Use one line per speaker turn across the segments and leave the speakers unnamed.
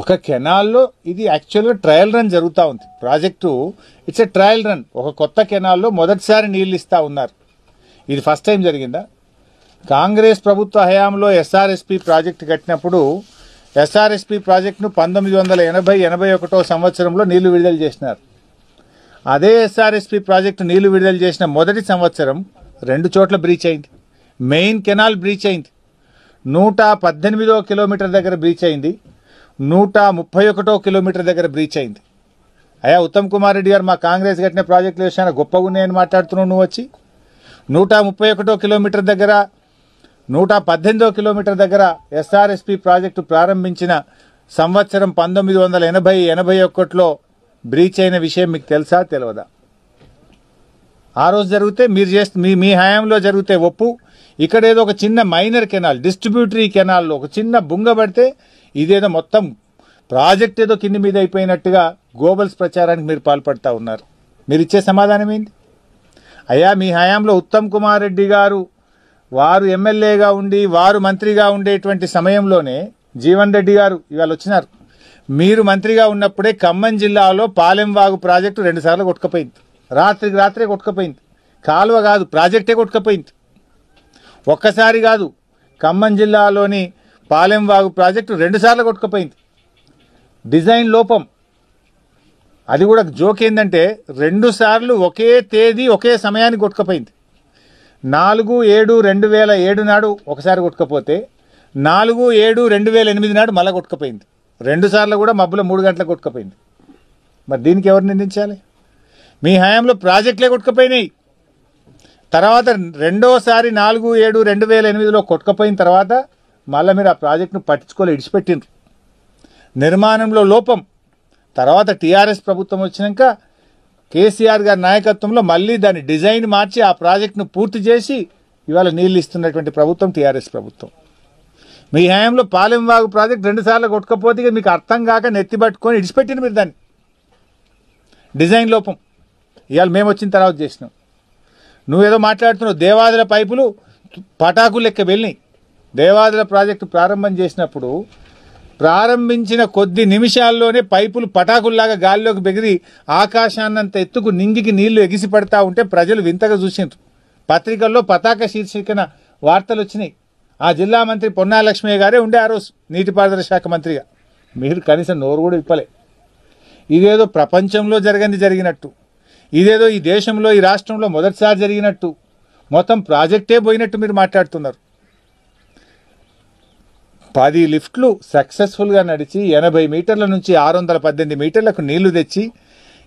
ఒక కెనాల్లో ఇది యాక్చువల్గా ట్రయల్ రన్ జరుగుతూ ఉంది project it's a trial run ఒక కొత్త కెనాల్లో మొదటిసారి నీళ్ళు ఇస్తూ ఉన్నారు ఇది ఫస్ట్ టైం జరిగిందా కాంగ్రెస్ ప్రభుత్వ హయాంలో ఎస్ఆర్ఎస్పి ప్రాజెక్టు కట్టినప్పుడు ఎస్ఆర్ఎస్పి ప్రాజెక్టును పంతొమ్మిది వందల ఎనభై ఎనభై ఒకటో సంవత్సరంలో నీళ్లు విడుదల చేసినారు అదే ఎస్ఆర్ఎస్పి ప్రాజెక్టు నీళ్లు విడుదల చేసిన మొదటి సంవత్సరం రెండు చోట్ల బ్రీచ్ అయింది మెయిన్ కెనాల్ బ్రీచ్ అయింది నూట పద్దెనిమిదో కిలోమీటర్ దగ్గర బ్రీచ్ అయింది నూట ముప్పై ఒకటో కిలోమీటర్ దగ్గర బ్రీచ్ అయింది అయా ఉత్తమ్ కుమార్ రెడ్డి గారు మా కాంగ్రెస్ కట్టిన ప్రాజెక్టులు విషయాన గొప్పగా ఉన్నాయని మాట్లాడుతున్నావు నువ్వు వచ్చి నూట ముప్పై ఒకటో కిలోమీటర్ దగ్గర నూట పద్దెనిమిదో కిలోమీటర్ దగ్గర ఎస్ఆర్ఎస్పి ప్రాజెక్టు ప్రారంభించిన సంవత్సరం పంతొమ్మిది వందల ఎనభై ఎనభై ఒకటిలో బ్రీచ్ అయిన విషయం మీకు తెలుసా తెలియదా ఆ రోజు జరిగితే మీరు చేస్తే మీ మీ హయాంలో జరిగితే ఒప్పు ఇక్కడ ఏదో ఒక చిన్న మైనర్ కెనాల్ డిస్ట్రిబ్యూటరీ కెనాల్ ఒక చిన్న బుంగ పడితే ఇదేదో మొత్తం ప్రాజెక్ట్ ఏదో కింది మీద అయిపోయినట్టుగా గోబల్స్ ప్రచారానికి మీరు పాల్పడతా ఉన్నారు మీరు ఇచ్చే సమాధానం ఏంటి అయ్యా మీ హయాంలో ఉత్తమ్ కుమార్ రెడ్డి గారు వారు ఎమ్మెల్యేగా ఉండి వారు మంత్రిగా ఉండేటువంటి సమయంలోనే జీవన్ రెడ్డి గారు ఇవాళ వచ్చినారు మీరు మంత్రిగా ఉన్నప్పుడే ఖమ్మం జిల్లాలో పాలెంవాగు ప్రాజెక్టు రెండుసార్లు కొట్టుకపోయింది రాత్రికి రాత్రే కొట్టుకపోయింది కాలువ కాదు ప్రాజెక్టే కొట్టుకపోయింది ఒక్కసారి కాదు ఖమ్మం జిల్లాలోని పాలెంవాగు ప్రాజెక్టు రెండుసార్లు కొట్టుకుపోయింది డిజైన్ లోపం అది కూడా జోక్ ఏంటంటే రెండుసార్లు ఒకే తేదీ ఒకే సమయానికి కొట్టుకుపోయింది నాలుగు ఏడు రెండు వేల ఏడు నాడు ఒకసారి కొట్టుకపోతే నాలుగు ఏడు రెండు వేల ఎనిమిది నాడు మళ్ళీ కొట్టుకుపోయింది రెండుసార్లు కూడా మబ్బులో మూడు గంటలకు కొట్టుకుపోయింది మరి దీనికి ఎవరు నిందించాలి మీ హయాంలో ప్రాజెక్టులే కొట్టుకుపోయినాయి తర్వాత రెండోసారి నాలుగు ఏడు రెండు వేల ఎనిమిదిలో కొట్టుకపోయిన తర్వాత మళ్ళీ మీరు ఆ ప్రాజెక్టును పట్టించుకోలే ఇడిచిపెట్టిండ్రు నిర్మాణంలో లోపం తర్వాత టీఆర్ఎస్ ప్రభుత్వం వచ్చినాక కేసీఆర్ గారి నాయకత్వంలో మళ్ళీ దాని డిజైన్ మార్చి ఆ ప్రాజెక్టును పూర్తి చేసి ఇవాళ నీళ్ళు ఇస్తున్నటువంటి ప్రభుత్వం టీఆర్ఎస్ ప్రభుత్వం మీ హయాంలో పాలెంవాగు ప్రాజెక్ట్ రెండుసార్లు కొట్టుకపోతే మీకు అర్థం కాక నెత్తిపట్టుకొని ఇడిచిపెట్టింది మీరు దాన్ని డిజైన్ లోపం ఇవాళ మేము వచ్చిన తర్వాత చేసినాం నువ్వేదో మాట్లాడుతున్నావు దేవాదుల పైపులు పటాకు లెక్క వెళ్ళినాయి దేవాదుల ప్రాజెక్టు ప్రారంభం చేసినప్పుడు ప్రారంభించిన కొద్ది నిమిషాల్లోనే పైపులు పటాకుల్లాగా గాల్లోకి బెగిరి ఆకాశాన్నంత ఎత్తుకు నింగికి నీళ్లు ఎగిసి పడతా ఉంటే ప్రజలు వింతగా చూసిండ్రు పత్రికల్లో పతాక శీర్షికన వార్తలు వచ్చినాయి ఆ జిల్లా మంత్రి పొన్నాలక్ష్మయ్య గారే ఉండే ఆ రోజు నీటిపారుదల శాఖ మంత్రిగా మీరు కనీసం నోరు కూడా ఇప్పలే ఇదేదో ప్రపంచంలో జరగని జరిగినట్టు ఇదేదో ఈ దేశంలో ఈ రాష్ట్రంలో మొదటిసారి జరిగినట్టు మొత్తం ప్రాజెక్టే పోయినట్టు మీరు మాట్లాడుతున్నారు పది లిఫ్ట్లు సక్సెస్ఫుల్గా నడిచి ఎనభై మీటర్ల నుంచి ఆరు వందల పద్దెనిమిది మీటర్లకు నీళ్లు తెచ్చి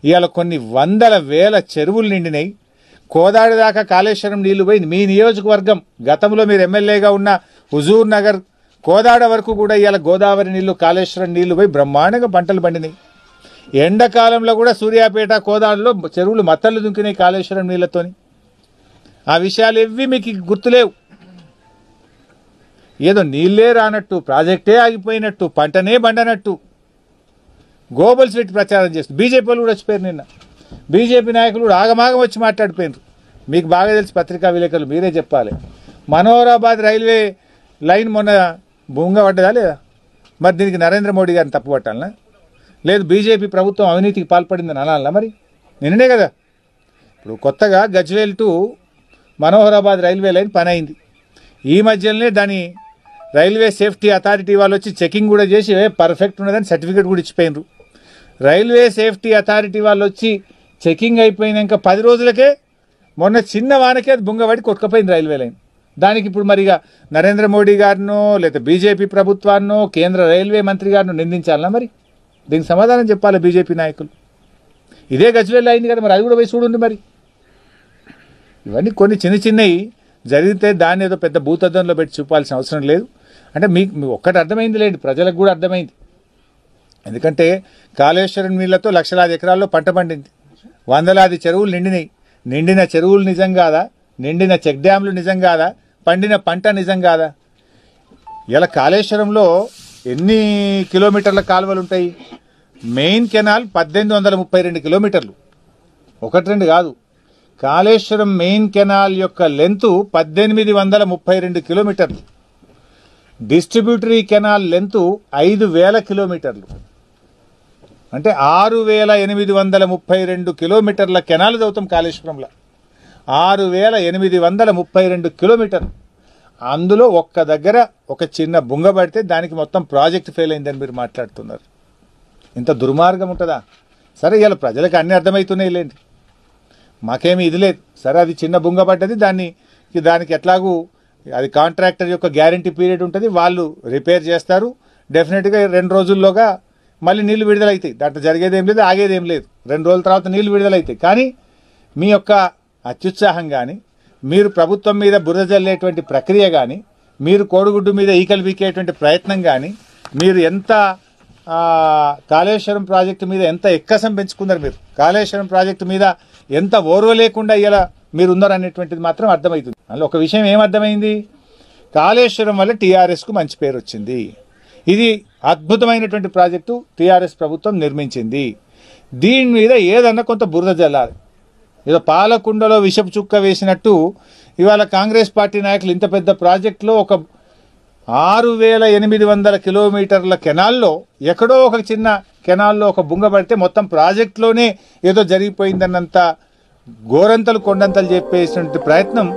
ఇవాళ కొన్ని వందల వేల చెరువులు నిండినాయి కోదాడి దాకా కాళేశ్వరం నీళ్లు పోయింది మీ నియోజకవర్గం గతంలో మీరు ఎమ్మెల్యేగా ఉన్న హుజూర్ నగర్ కోదాడ వరకు కూడా ఇవాళ గోదావరి నీళ్లు కాళేశ్వరం నీళ్లు పోయి బ్రహ్మాండంగా పంటలు పండినాయి ఎండాకాలంలో కూడా సూర్యాపేట కోదాడులో చెరువులు మత్తలు దుంకినాయి కాళేశ్వరం నీళ్ళతోని ఆ విషయాలు ఇవి మీకు గుర్తులేవు ఏదో నీళ్ళే రానట్టు ప్రాజెక్టే ఆగిపోయినట్టు పంటనే బండనట్టు గోబల్స్ పెట్టి ప్రచారం చేస్తుంది బీజేపీ వాళ్ళు కూడా వచ్చిపోయారు నిన్న బీజేపీ నాయకులు కూడా ఆగమాగం వచ్చి మాట్లాడిపోయినారు మీకు బాగా తెలిసి పత్రికా విలేకరులు మీరే చెప్పాలి మనోహరాబాద్ రైల్వే లైన్ మొన్న భూంగా పడ్డదా లేదా మరి దీనికి నరేంద్ర మోడీ గారిని తప్పుపట్టాలనా లేదు బీజేపీ ప్రభుత్వం అవినీతికి పాల్పడిందని అనాలా మరి నిన్ననే కదా ఇప్పుడు కొత్తగా Gajwel to Manoharabad railway line పని అయింది ఈ మధ్యలోనే దాని రైల్వే సేఫ్టీ అథారిటీ వాళ్ళు వచ్చి చెకింగ్ కూడా చేసి పర్ఫెక్ట్ ఉన్నదని సర్టిఫికేట్ కూడా ఇచ్చిపోయినరు రైల్వే సేఫ్టీ అథారిటీ వాళ్ళు వచ్చి చెకింగ్ అయిపోయినాక పది రోజులకే మొన్న చిన్న వానకే అది బుంగబడి కొట్టుకపోయింది రైల్వే లైన్ దానికి ఇప్పుడు మరిగా నరేంద్ర మోడీ గారినో లేదా బీజేపీ ప్రభుత్వాన్నో కేంద్ర రైల్వే మంత్రి గారినో నిందించాలనా మరి దీనికి సమాధానం చెప్పాలి బీజేపీ నాయకులు ఇదే గజ్వేల్ అయింది కదా మరి అది కూడా పోయి చూడండి మరి ఇవన్నీ కొన్ని చిన్న చిన్నవి జరిగితే దాన్ని ఏదో పెద్ద భూతద్దంలో పెట్టి చూపాల్సిన అవసరం లేదు అంటే మీకు ఒక్కటి అర్థమైంది లేండి ప్రజలకు కూడా అర్థమైంది ఎందుకంటే కాళేశ్వరం నీళ్లతో లక్షలాది ఎకరాల్లో పంట పండింది వందలాది చెరువులు నిండినాయి నిండిన చెరువులు నిజం కాదా నిండిన చెక్ డ్యామ్లు నిజం కాదా పండిన పంట నిజం కాదా ఇలా కాళేశ్వరంలో ఎన్ని కిలోమీటర్ల కాలువలు ఉంటాయి మెయిన్ కెనాల్ పద్దెనిమిది వందల ముప్పై రెండు కిలోమీటర్లు ఒకటి రెండు కాదు కాళేశ్వరం మెయిన్ కెనాల్ యొక్క లెంతు పద్దెనిమిది వందల ముప్పై రెండు కిలోమీటర్లు డిస్ట్రిబ్యూటరీ కెనాల్ లెంతు ఐదు వేల కిలోమీటర్లు అంటే ఆరు వేల ఎనిమిది వందల ముప్పై రెండు కిలోమీటర్ల కెనాల్ చదువుతాం కాళేశ్వరంలో ఆరు వేల ఎనిమిది వందల ముప్పై రెండు కిలోమీటర్లు అందులో ఒక్క దగ్గర ఒక చిన్న బుంగ పడితే దానికి మొత్తం ప్రాజెక్ట్ ఫెయిల్ అయిందని మీరు మాట్లాడుతున్నారు ఇంత దుర్మార్గం ఉంటుందా సరే ఇవాళ ప్రజలకు అన్ని అర్థమవుతున్నాయి లేండి మాకేమి ఇది లేదు సరే అది చిన్న బుంగ పడ్డది దాన్ని దానికి ఎట్లాగూ అది కాంట్రాక్టర్ యొక్క గ్యారంటీ పీరియడ్ ఉంటుంది వాళ్ళు రిపేర్ చేస్తారు డెఫినెట్గా రెండు రోజుల్లోగా మళ్ళీ నీళ్లు విడుదలవుతాయి దాంట్లో జరిగేదేం లేదు ఆగేదేం లేదు రెండు రోజుల తర్వాత నీళ్లు విడుదలవుతాయి కానీ మీ యొక్క అత్యుత్సాహం కానీ మీరు ప్రభుత్వం మీద బురద జల్లేటువంటి ప్రక్రియ కానీ మీరు కోడిగుడ్డు మీద ఈకలు పీకేటువంటి ప్రయత్నం కానీ మీరు ఎంత కాళేశ్వరం ప్రాజెక్టు మీద ఎంత ఎక్కసం పెంచుకున్నారు మీరు కాళేశ్వరం ప్రాజెక్టు మీద ఎంత ఓర్వ లేకుండా ఇలా మీరు ఉన్నారు అనేటువంటిది మాత్రం అర్థమవుతుంది అందులో ఒక విషయం ఏమర్థమైంది కాళేశ్వరం వల్ల టీఆర్ఎస్కు మంచి పేరు వచ్చింది ఇది అద్భుతమైనటువంటి ప్రాజెక్టు టీఆర్ఎస్ ప్రభుత్వం నిర్మించింది దీని మీద ఏదన్నా కొంత బురద జల్లాలి ఏదో పాలకుండలో విషపు చుక్క వేసినట్టు ఇవాళ కాంగ్రెస్ పార్టీ నాయకులు ఇంత పెద్ద ప్రాజెక్టులో ఒక ఆరు వేల ఎనిమిది వందల కిలోమీటర్ల కెనాల్లో ఎక్కడో ఒక చిన్న కెనాల్లో ఒక బుంగ పడితే మొత్తం ప్రాజెక్టులోనే ఏదో జరిగిపోయిందన్నంత గోరంతలు కొండంతలు చెప్పేసినటువంటి ప్రయత్నం